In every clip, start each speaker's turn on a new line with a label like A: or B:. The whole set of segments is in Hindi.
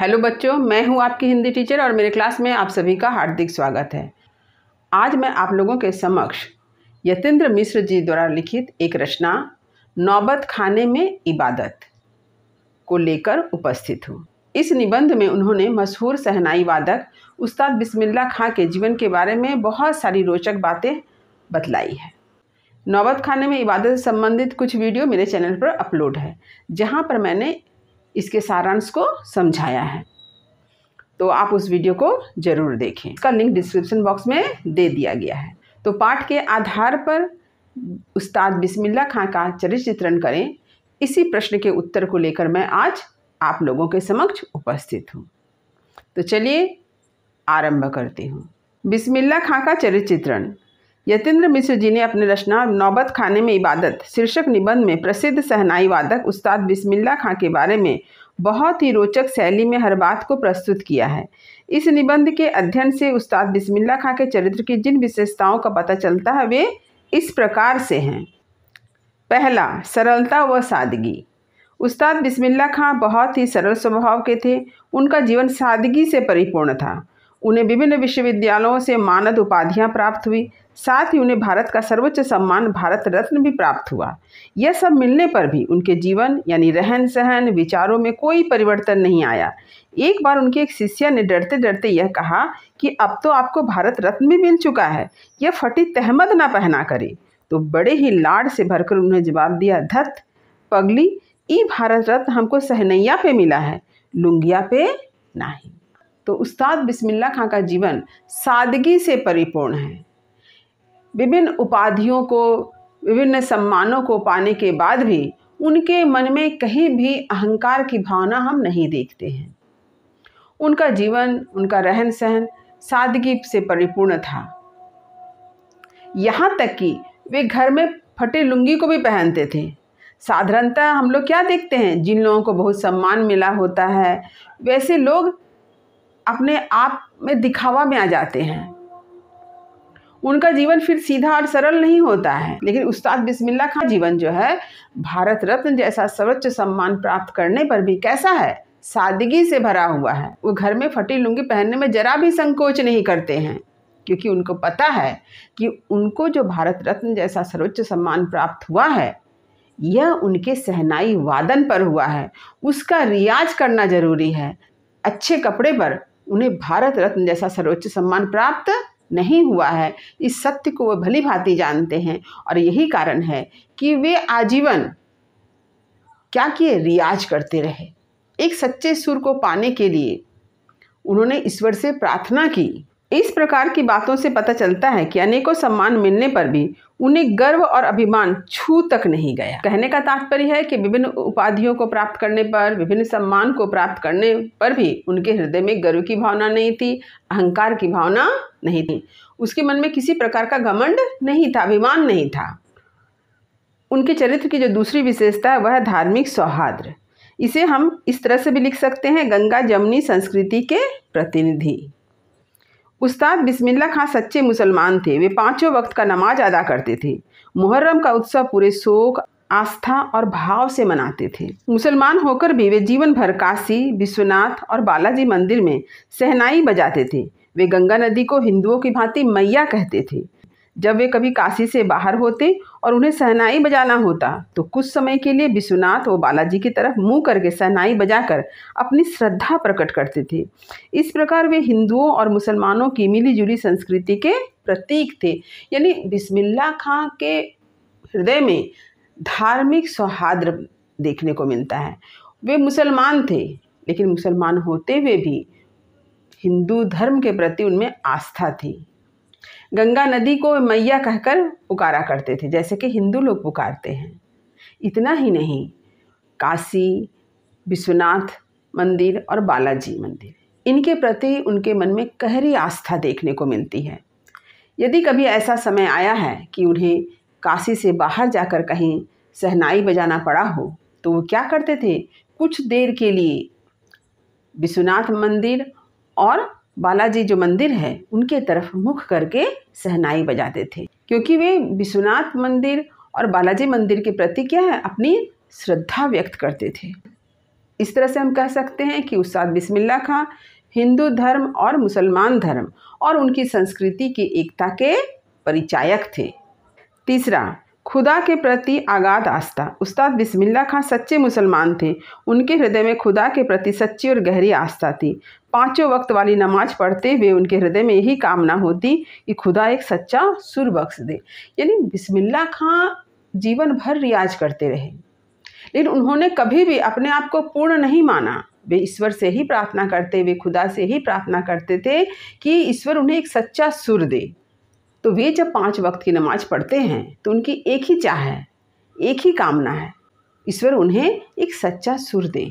A: हेलो बच्चों मैं हूं आपकी हिंदी टीचर और मेरे क्लास में आप सभी का हार्दिक स्वागत है आज मैं आप लोगों के समक्ष यतेंद्र मिश्र जी द्वारा लिखित एक रचना नौबत खाने में इबादत को लेकर उपस्थित हूँ इस निबंध में उन्होंने मशहूर सहनाई वादक उस्ताद बिस्मिल्ला खां के जीवन के बारे में बहुत सारी रोचक बातें बतलाई हैं नौबत खाने में इबादत से संबंधित कुछ वीडियो मेरे चैनल पर अपलोड है जहाँ पर मैंने इसके सारांश को समझाया है तो आप उस वीडियो को ज़रूर देखें इसका लिंक डिस्क्रिप्शन बॉक्स में दे दिया गया है तो पाठ के आधार पर उस्ताद बिस्मिल्ला खां का चरित्र चित्रण करें इसी प्रश्न के उत्तर को लेकर मैं आज आप लोगों के समक्ष उपस्थित हूँ तो चलिए आरंभ करती हूँ बिस्मिल्ला खां का चरित्र चित्रण यतेंद्र मिश्र जी ने अपने रचना नौबत खाने में इबादत शीर्षक निबंध में प्रसिद्ध सहनाई वादक उस्ताद बिस्मिल्ला खां के बारे में बहुत ही रोचक शैली में हर बात को प्रस्तुत किया है इस निबंध के अध्ययन से उस्ताद बिस्मिल्ला खां के चरित्र की जिन विशेषताओं का पता चलता है वे इस प्रकार से हैं पहला सरलता व सादगी उस्ताद बिस्मिल्ला खां बहुत ही सरल स्वभाव के थे उनका जीवन सादगी से परिपूर्ण था उन्हें विभिन्न विश्वविद्यालयों से मानद उपाधियां प्राप्त हुई साथ ही उन्हें भारत का सर्वोच्च सम्मान भारत रत्न भी प्राप्त हुआ यह सब मिलने पर भी उनके जीवन यानी रहन सहन विचारों में कोई परिवर्तन नहीं आया एक बार उनके एक शिष्या ने डरते डरते यह कहा कि अब तो आपको भारत रत्न भी मिल चुका है यह फटी तहमद ना पहना करे तो बड़े ही लाड से भरकर उन्हें जवाब दिया धत पगली ई भारत रत्न हमको सहनैया पे मिला है लुंगिया पे नहीं तो उस्ताद बिस्मिल्ला खां का जीवन सादगी से परिपूर्ण है विभिन्न उपाधियों को विभिन्न सम्मानों को पाने के बाद भी उनके मन में कहीं भी अहंकार की भावना हम नहीं देखते हैं उनका जीवन उनका रहन सहन सादगी से परिपूर्ण था यहाँ तक कि वे घर में फटे लुंगी को भी पहनते थे साधारणतः हम लोग क्या देखते हैं जिन लोगों को बहुत सम्मान मिला होता है वैसे लोग अपने आप में दिखावा में आ जाते हैं उनका जीवन फिर सीधा और सरल नहीं होता है लेकिन उस्ताद बिस्मिल्ला खान जीवन जो है भारत रत्न जैसा सर्वोच्च सम्मान प्राप्त करने पर भी कैसा है सादगी से भरा हुआ है वो घर में फटी लुंगी पहनने में जरा भी संकोच नहीं करते हैं क्योंकि उनको पता है कि उनको जो भारत रत्न जैसा सर्वोच्च सम्मान प्राप्त हुआ है यह उनके सहनाई वादन पर हुआ है उसका रियाज करना ज़रूरी है अच्छे कपड़े पर उन्हें भारत रत्न जैसा सर्वोच्च सम्मान प्राप्त नहीं हुआ है इस सत्य को वे भली भांति जानते हैं और यही कारण है कि वे आजीवन क्या किए रियाज करते रहे एक सच्चे सुर को पाने के लिए उन्होंने ईश्वर से प्रार्थना की इस प्रकार की बातों से पता चलता है कि अनेकों सम्मान मिलने पर भी उन्हें गर्व और अभिमान छू तक नहीं गया कहने का तात्पर्य है कि विभिन्न उपाधियों को प्राप्त करने पर विभिन्न सम्मान को प्राप्त करने पर भी उनके हृदय में गर्व की भावना नहीं थी अहंकार की भावना नहीं थी उसके मन में किसी प्रकार का घमंड नहीं था अभिमान नहीं था उनके चरित्र की जो दूसरी विशेषता है वह धार्मिक सौहार्द इसे हम इस तरह से भी लिख सकते हैं गंगा जमनी संस्कृति के प्रतिनिधि उस्ताद बिस्मिल्ला खां सच्चे मुसलमान थे वे पाँचों वक्त का नमाज अदा करते थे मुहर्रम का उत्सव पूरे शोक आस्था और भाव से मनाते थे मुसलमान होकर भी वे जीवन भर काशी विश्वनाथ और बालाजी मंदिर में सहनाई बजाते थे वे गंगा नदी को हिंदुओं की भांति मैया कहते थे जब वे कभी काशी से बाहर होते और उन्हें सहनाई बजाना होता तो कुछ समय के लिए विश्वनाथ और बालाजी की तरफ मुंह करके सहनाई बजाकर अपनी श्रद्धा प्रकट करते थे इस प्रकार वे हिंदुओं और मुसलमानों की मिलीजुली संस्कृति के प्रतीक थे यानी बिस्मिल्ला खां के हृदय में धार्मिक सौहार्द देखने को मिलता है वे मुसलमान थे लेकिन मुसलमान होते हुए भी हिंदू धर्म के प्रति उनमें आस्था थी गंगा नदी को मैया कहकर पुकारा करते थे जैसे कि हिंदू लोग पुकारते हैं इतना ही नहीं काशी विश्वनाथ मंदिर और बालाजी मंदिर इनके प्रति उनके मन में गहरी आस्था देखने को मिलती है यदि कभी ऐसा समय आया है कि उन्हें काशी से बाहर जाकर कहीं सहनाई बजाना पड़ा हो तो वो क्या करते थे कुछ देर के लिए विश्वनाथ मंदिर और बालाजी जो मंदिर है उनके तरफ मुख करके सहनाई बजाते थे क्योंकि वे विश्वनाथ मंदिर और बालाजी मंदिर के प्रति क्या है अपनी श्रद्धा व्यक्त करते थे इस तरह से हम कह सकते हैं कि उस्ताद बिस्मिल्ला खां हिंदू धर्म और मुसलमान धर्म और उनकी संस्कृति की एकता के परिचायक थे तीसरा खुदा के प्रति आगाध आस्था उस्ताद बिस्मिल्ला खां सच्चे मुसलमान थे उनके हृदय में खुदा के प्रति सच्ची और गहरी आस्था थी पांचों वक्त वाली नमाज पढ़ते हुए उनके हृदय में यही कामना होती कि खुदा एक सच्चा सुर बख्श दे यानी बिस्मिल्ला खां जीवन भर रियाज करते रहे लेकिन उन्होंने कभी भी अपने आप को पूर्ण नहीं माना वे ईश्वर से ही प्रार्थना करते वे खुदा से ही प्रार्थना करते थे कि ईश्वर उन्हें एक सच्चा सुर दे तो वे जब पांच वक्त की नमाज पढ़ते हैं तो उनकी एक ही चाह है एक ही कामना है ईश्वर उन्हें एक सच्चा सुर दे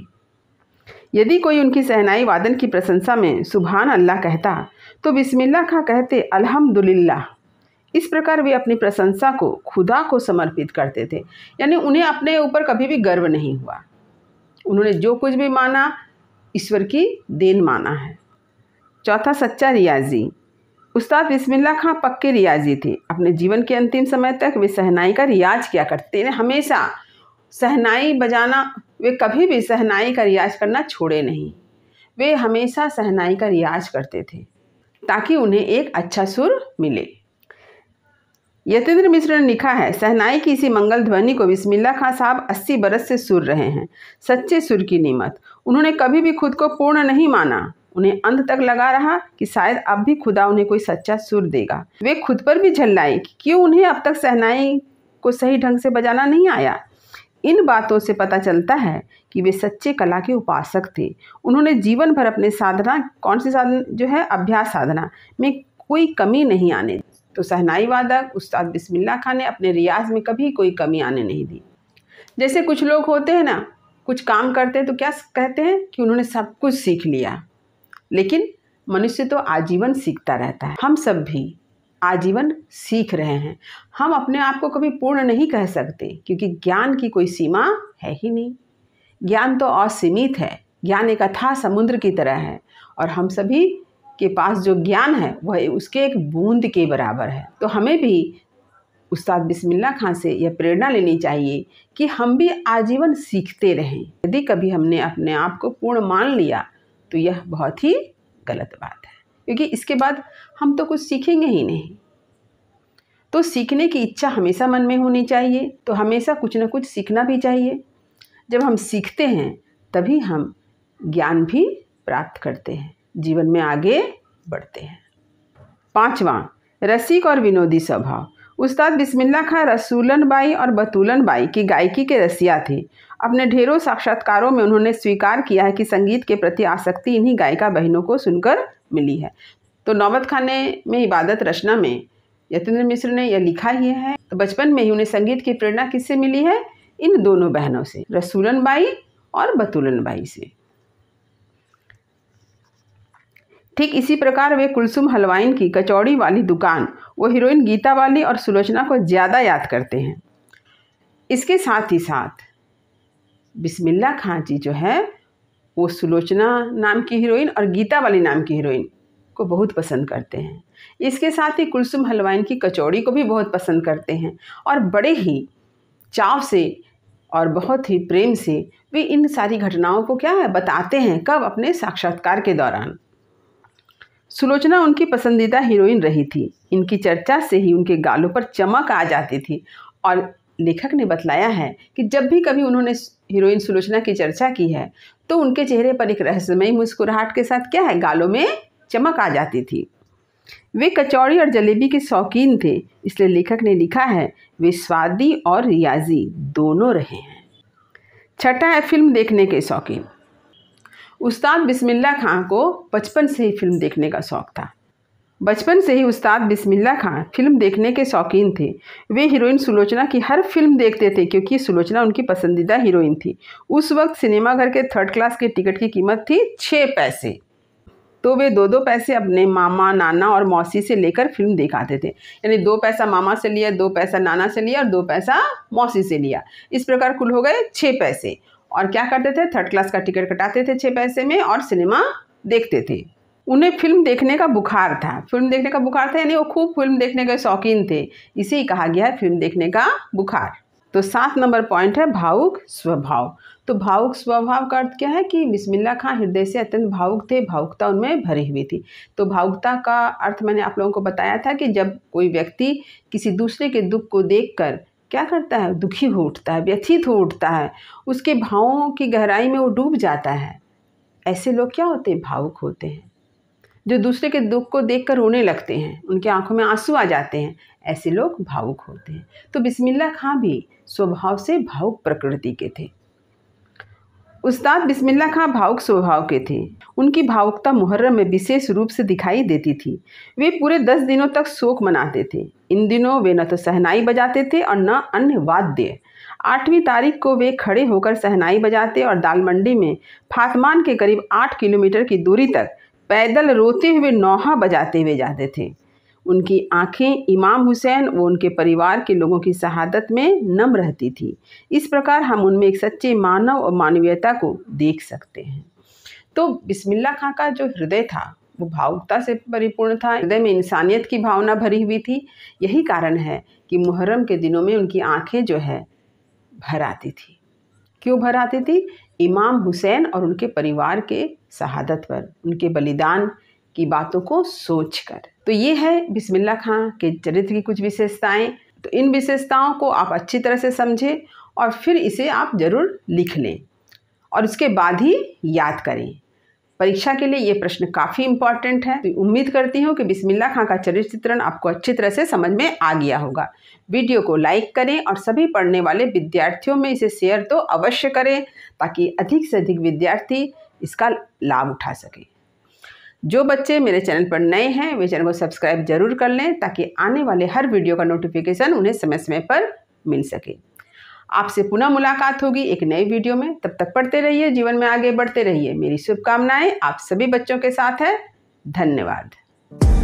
A: यदि कोई उनकी सहनाई वादन की प्रशंसा में सुबहान अल्लाह कहता तो बिस्मिल्लाह खा कहते अल्हम्दुलिल्लाह इस प्रकार वे अपनी प्रशंसा को खुदा को समर्पित करते थे यानी उन्हें अपने ऊपर कभी भी गर्व नहीं हुआ उन्होंने जो कुछ भी माना ईश्वर की देन माना है चौथा सच्चा रियाजी उस्ताद बिस्मिल्ला खां पक्के रियाजी थे अपने जीवन के अंतिम समय तक वे सहनाई का रियाज किया करते थे हमेशा सहनाई बजाना वे कभी भी सहनाई का रियाज करना छोड़े नहीं वे हमेशा सहनाई का रियाज करते थे ताकि उन्हें एक अच्छा सुर मिले यतेंद्र मिश्र ने लिखा है सहनाई की इसी मंगल ध्वनि को बिस्मिल्ला खां साहब अस्सी बरस से सुर रहे हैं सच्चे सुर की नीमत उन्होंने कभी भी खुद को पूर्ण नहीं माना उन्हें अंत तक लगा रहा कि शायद अब भी खुदा उन्हें कोई सच्चा सुर देगा वे खुद पर भी झल्लाए कि क्यों उन्हें अब तक सहनाई को सही ढंग से बजाना नहीं आया इन बातों से पता चलता है कि वे सच्चे कला के उपासक थे उन्होंने जीवन भर अपने साधना कौन सी साधना जो है अभ्यास साधना में कोई कमी नहीं आने तो सहनाई वादक उस्ताद बिस्मिल्ला खान ने अपने रियाज में कभी कोई कमी आने नहीं दी जैसे कुछ लोग होते हैं ना कुछ काम करते हैं तो क्या कहते हैं कि उन्होंने सब कुछ सीख लिया लेकिन मनुष्य तो आजीवन सीखता रहता है हम सब भी आजीवन सीख रहे हैं हम अपने आप को कभी पूर्ण नहीं कह सकते क्योंकि ज्ञान की कोई सीमा है ही नहीं ज्ञान तो असीमित है ज्ञान एक अथा समुद्र की तरह है और हम सभी के पास जो ज्ञान है वह उसके एक बूंद के बराबर है तो हमें भी उस्ताद बिस्मिल्ला खान से यह प्रेरणा लेनी चाहिए कि हम भी आजीवन सीखते रहें यदि कभी हमने अपने आप को पूर्ण मान लिया तो यह बहुत ही गलत बात है क्योंकि इसके बाद हम तो कुछ सीखेंगे ही नहीं तो सीखने की इच्छा हमेशा मन में होनी चाहिए तो हमेशा कुछ ना कुछ सीखना भी चाहिए जब हम सीखते हैं तभी हम ज्ञान भी प्राप्त करते हैं जीवन में आगे बढ़ते हैं पांचवा रसिक और विनोदी स्वभाव उस्ताद बिस्मिल्ला खां रसूलन बाई और बतूलन बाई की गायकी के रसिया थे अपने ढेरों साक्षात्कारों में उन्होंने स्वीकार किया है कि संगीत के प्रति आसक्ति इन्हीं गायिका बहनों को सुनकर मिली है तो नौबत खाने में इबादत रचना में यतेंद्र मिश्र ने यह लिखा ही है तो बचपन में ही उन्हें संगीत की प्रेरणा किससे मिली है इन दोनों बहनों से रसूलन बाई और बतूलन बाई से ठीक इसी प्रकार वे कुलसुम हलवाइन की कचौड़ी वाली दुकान वो हीरोइन गीता वाली और सुलोचना को ज़्यादा याद करते हैं इसके साथ ही साथ बिस्मिल्ला खां जी जो है वो सुलोचना नाम की हीरोइन और गीता वाली नाम की हीरोइन को बहुत पसंद करते हैं इसके साथ ही कुलसुम हलवाइन की कचौड़ी को भी बहुत पसंद करते हैं और बड़े ही चाव से और बहुत ही प्रेम से वे इन सारी घटनाओं को क्या है बताते हैं कब अपने साक्षात्कार के दौरान सुलोचना उनकी पसंदीदा हीरोइन रही थी इनकी चर्चा से ही उनके गालों पर चमक आ जाती थी और लेखक ने बतलाया है कि जब भी कभी उन्होंने हीरोइन सुलोचना की चर्चा की है तो उनके चेहरे पर एक रहस्यमयी मुस्कुराहट के साथ क्या है गालों में चमक आ जाती थी वे कचौड़ी और जलेबी के शौकीन थे इसलिए लेखक ने लिखा है वे स्वादी और रियाजी दोनों रहे हैं छठा है फिल्म देखने के शौकीन उस्ताद बिस्मिल्ला खां को बचपन से ही फिल्म देखने का शौक़ था बचपन से ही उस्ताद बिस्मिल्ला खां फिल्म देखने के शौकीन थे वे हीरोइन सुलोचना की हर फिल्म देखते थे क्योंकि सुलोचना उनकी पसंदीदा हीरोइन थी उस वक्त सिनेमाघर के थर्ड क्लास के टिकट की कीमत थी छः पैसे तो वे दो दो पैसे अपने मामा नाना और मौसी से लेकर फिल्म दिखाते थे यानी दो पैसा मामा से लिया दो पैसा नाना से लिया और दो पैसा मौसी से लिया इस प्रकार कुल हो गए छः पैसे और क्या करते थे थर्ड क्लास का टिकट कटाते थे छः पैसे में और सिनेमा देखते थे उन्हें फिल्म देखने का बुखार था फिल्म देखने का बुखार था यानी वो खूब फिल्म देखने के शौकीन थे इसे कहा गया है फिल्म देखने का बुखार तो सात नंबर पॉइंट है भावुक स्वभाव तो भावुक स्वभाव का अर्थ क्या है कि बिस्मिल्ला खां हृदय से अत्यंत भावुक थे भावुकता उनमें भरी हुई थी तो भावुकता का अर्थ मैंने आप लोगों को बताया था कि जब कोई व्यक्ति किसी दूसरे के दुख को देखकर क्या करता है दुखी हो उठता है व्यथित हो उठता है उसके भावों की गहराई में वो डूब जाता है ऐसे लोग क्या होते हैं भावुक होते हैं जो दूसरे के दुख को देख कर रोने लगते हैं उनकी आंखों में आंसू आ जाते हैं ऐसे लोग भावुक होते हैं तो बिस्मिल्ला खां भी स्वभाव से भावुक प्रकृति के थे उस्ताद बिस्मिल्ला खां भावुक स्वभाव के थे उनकी भावुकता मुहर्रम में विशेष रूप से दिखाई देती थी वे पूरे दस दिनों तक शोक मनाते थे इन दिनों वे न तो सहनाई बजाते थे और न अन्य वाद्य आठवीं तारीख को वे खड़े होकर सहनाई बजाते और दाल मंडी में फातमान के करीब आठ किलोमीटर की दूरी तक पैदल रोते हुए नौहा बजाते हुए जाते थे उनकी आंखें इमाम हुसैन व उनके परिवार के लोगों की शहादत में नम रहती थी इस प्रकार हम उनमें एक सच्चे मानव और मानवीयता को देख सकते हैं तो बिस्मिल्ला खां का जो हृदय था वो भावुकता से परिपूर्ण था हृदय में इंसानियत की भावना भरी हुई थी यही कारण है कि मुहर्रम के दिनों में उनकी आंखें जो है भर आती थी क्यों भर आती थी इमाम हुसैन और उनके परिवार के शहादत पर उनके बलिदान की बातों को सोचकर तो ये है बिस्मिल्ला खां के चरित्र की कुछ विशेषताएं तो इन विशेषताओं को आप अच्छी तरह से समझें और फिर इसे आप ज़रूर लिख लें और उसके बाद ही याद करें परीक्षा के लिए ये प्रश्न काफ़ी इंपॉर्टेंट है तो उम्मीद करती हूँ कि बिस्मिल्ला खां का चरित्र चित्रण आपको अच्छी तरह से समझ में आ गया होगा वीडियो को लाइक करें और सभी पढ़ने वाले विद्यार्थियों में इसे शेयर तो अवश्य करें ताकि अधिक से अधिक विद्यार्थी इसका लाभ उठा सकें जो बच्चे मेरे चैनल पर नए हैं वे चैनल को सब्सक्राइब जरूर कर लें ताकि आने वाले हर वीडियो का नोटिफिकेशन उन्हें समय समय पर मिल सके आपसे पुनः मुलाकात होगी एक नए वीडियो में तब तक पढ़ते रहिए जीवन में आगे बढ़ते रहिए मेरी शुभकामनाएं आप सभी बच्चों के साथ है धन्यवाद